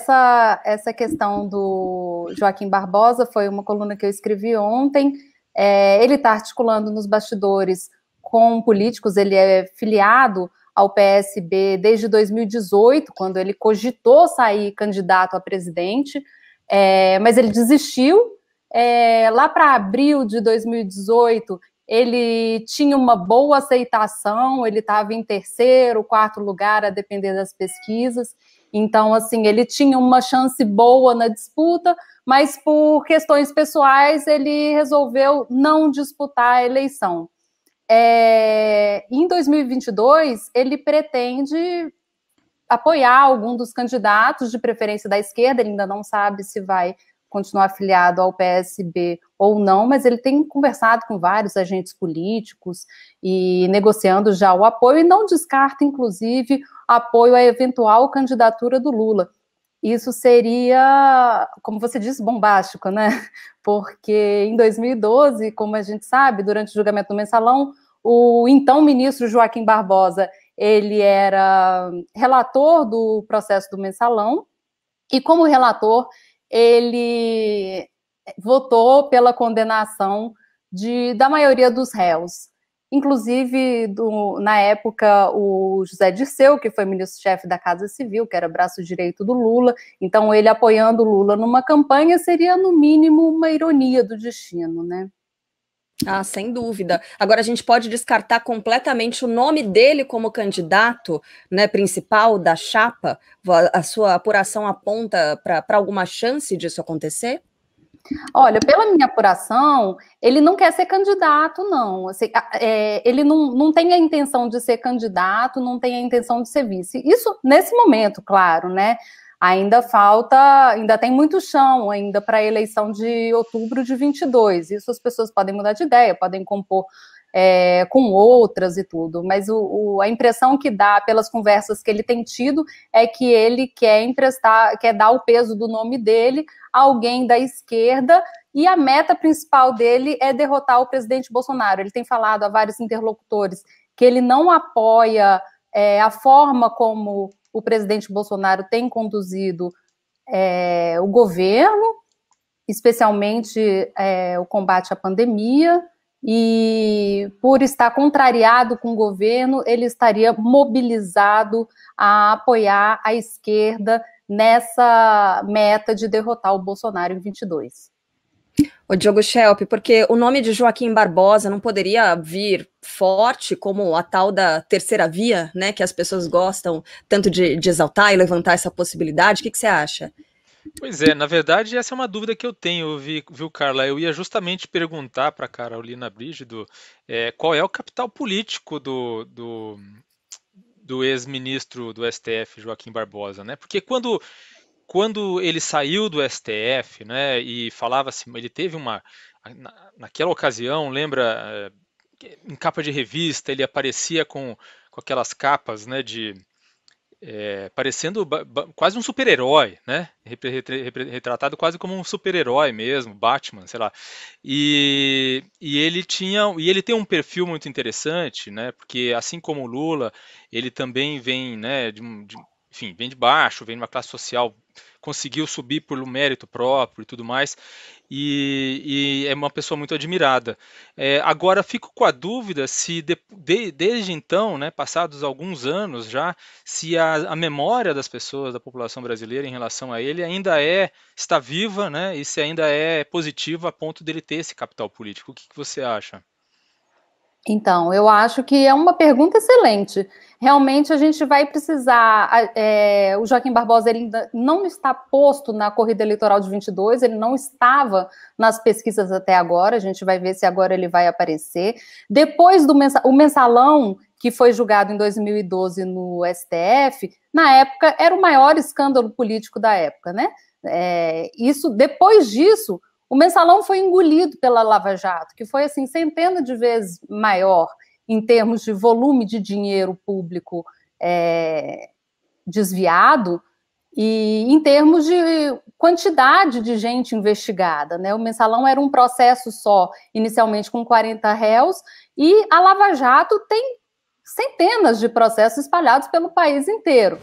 Essa, essa questão do Joaquim Barbosa foi uma coluna que eu escrevi ontem. É, ele está articulando nos bastidores com políticos, ele é filiado ao PSB desde 2018, quando ele cogitou sair candidato a presidente, é, mas ele desistiu. É, lá para abril de 2018, ele tinha uma boa aceitação, ele estava em terceiro, quarto lugar, a depender das pesquisas. Então, assim, ele tinha uma chance boa na disputa, mas por questões pessoais ele resolveu não disputar a eleição. É, em 2022, ele pretende apoiar algum dos candidatos de preferência da esquerda, ele ainda não sabe se vai continuar afiliado ao PSB ou não, mas ele tem conversado com vários agentes políticos e negociando já o apoio, e não descarta, inclusive, apoio à eventual candidatura do Lula. Isso seria, como você disse, bombástico, né? Porque em 2012, como a gente sabe, durante o julgamento do mensalão, o então ministro Joaquim Barbosa ele era relator do processo do mensalão, e como relator, ele votou pela condenação de, da maioria dos réus. Inclusive, do, na época, o José Dirceu, que foi ministro-chefe da Casa Civil, que era braço direito do Lula, então ele apoiando o Lula numa campanha seria, no mínimo, uma ironia do destino, né? Ah, sem dúvida. Agora a gente pode descartar completamente o nome dele como candidato né, principal da chapa? A sua apuração aponta para alguma chance disso acontecer? Olha, pela minha apuração, ele não quer ser candidato, não. Assim, é, ele não, não tem a intenção de ser candidato, não tem a intenção de ser vice. Isso nesse momento, claro, né? Ainda falta, ainda tem muito chão ainda para a eleição de outubro de 22. Isso as pessoas podem mudar de ideia, podem compor é, com outras e tudo. Mas o, o, a impressão que dá pelas conversas que ele tem tido é que ele quer emprestar, quer dar o peso do nome dele a alguém da esquerda. E a meta principal dele é derrotar o presidente Bolsonaro. Ele tem falado a vários interlocutores que ele não apoia é, a forma como o presidente Bolsonaro tem conduzido é, o governo, especialmente é, o combate à pandemia, e por estar contrariado com o governo, ele estaria mobilizado a apoiar a esquerda nessa meta de derrotar o Bolsonaro em 22. O Diogo Schelp, porque o nome de Joaquim Barbosa não poderia vir forte como a tal da terceira via, né, que as pessoas gostam tanto de, de exaltar e levantar essa possibilidade. O que, que você acha? Pois é, na verdade, essa é uma dúvida que eu tenho, viu, Carla? Eu ia justamente perguntar para a Carolina Brígido é, qual é o capital político do, do, do ex-ministro do STF, Joaquim Barbosa, né? Porque quando, quando ele saiu do STF, né, e falava assim, ele teve uma. Na, naquela ocasião, lembra, é, em capa de revista, ele aparecia com, com aquelas capas, né, de é, parecendo quase um super-herói, né? Retratado quase como um super-herói mesmo, Batman, sei lá. E, e, ele tinha e ele tem um perfil muito interessante, né? Porque assim como o Lula, ele também vem, né? De, de, enfim, vem de baixo, vem de uma classe social conseguiu subir por mérito próprio e tudo mais, e, e é uma pessoa muito admirada. É, agora fico com a dúvida se de, de, desde então, né, passados alguns anos já, se a, a, memória das pessoas, da população brasileira em relação a ele ainda é está viva, né, e se ainda é positiva a ponto dele ter esse capital político. O que, que você acha? Então, eu acho que é uma pergunta excelente. Realmente a gente vai precisar. É, o Joaquim Barbosa ele ainda não está posto na corrida eleitoral de 22, ele não estava nas pesquisas até agora. A gente vai ver se agora ele vai aparecer. Depois do mensalão, o mensalão que foi julgado em 2012 no STF, na época era o maior escândalo político da época, né? É, isso depois disso o mensalão foi engolido pela Lava Jato, que foi assim centenas de vezes maior em termos de volume de dinheiro público é, desviado e em termos de quantidade de gente investigada. Né? O mensalão era um processo só, inicialmente com 40 réus, e a Lava Jato tem centenas de processos espalhados pelo país inteiro.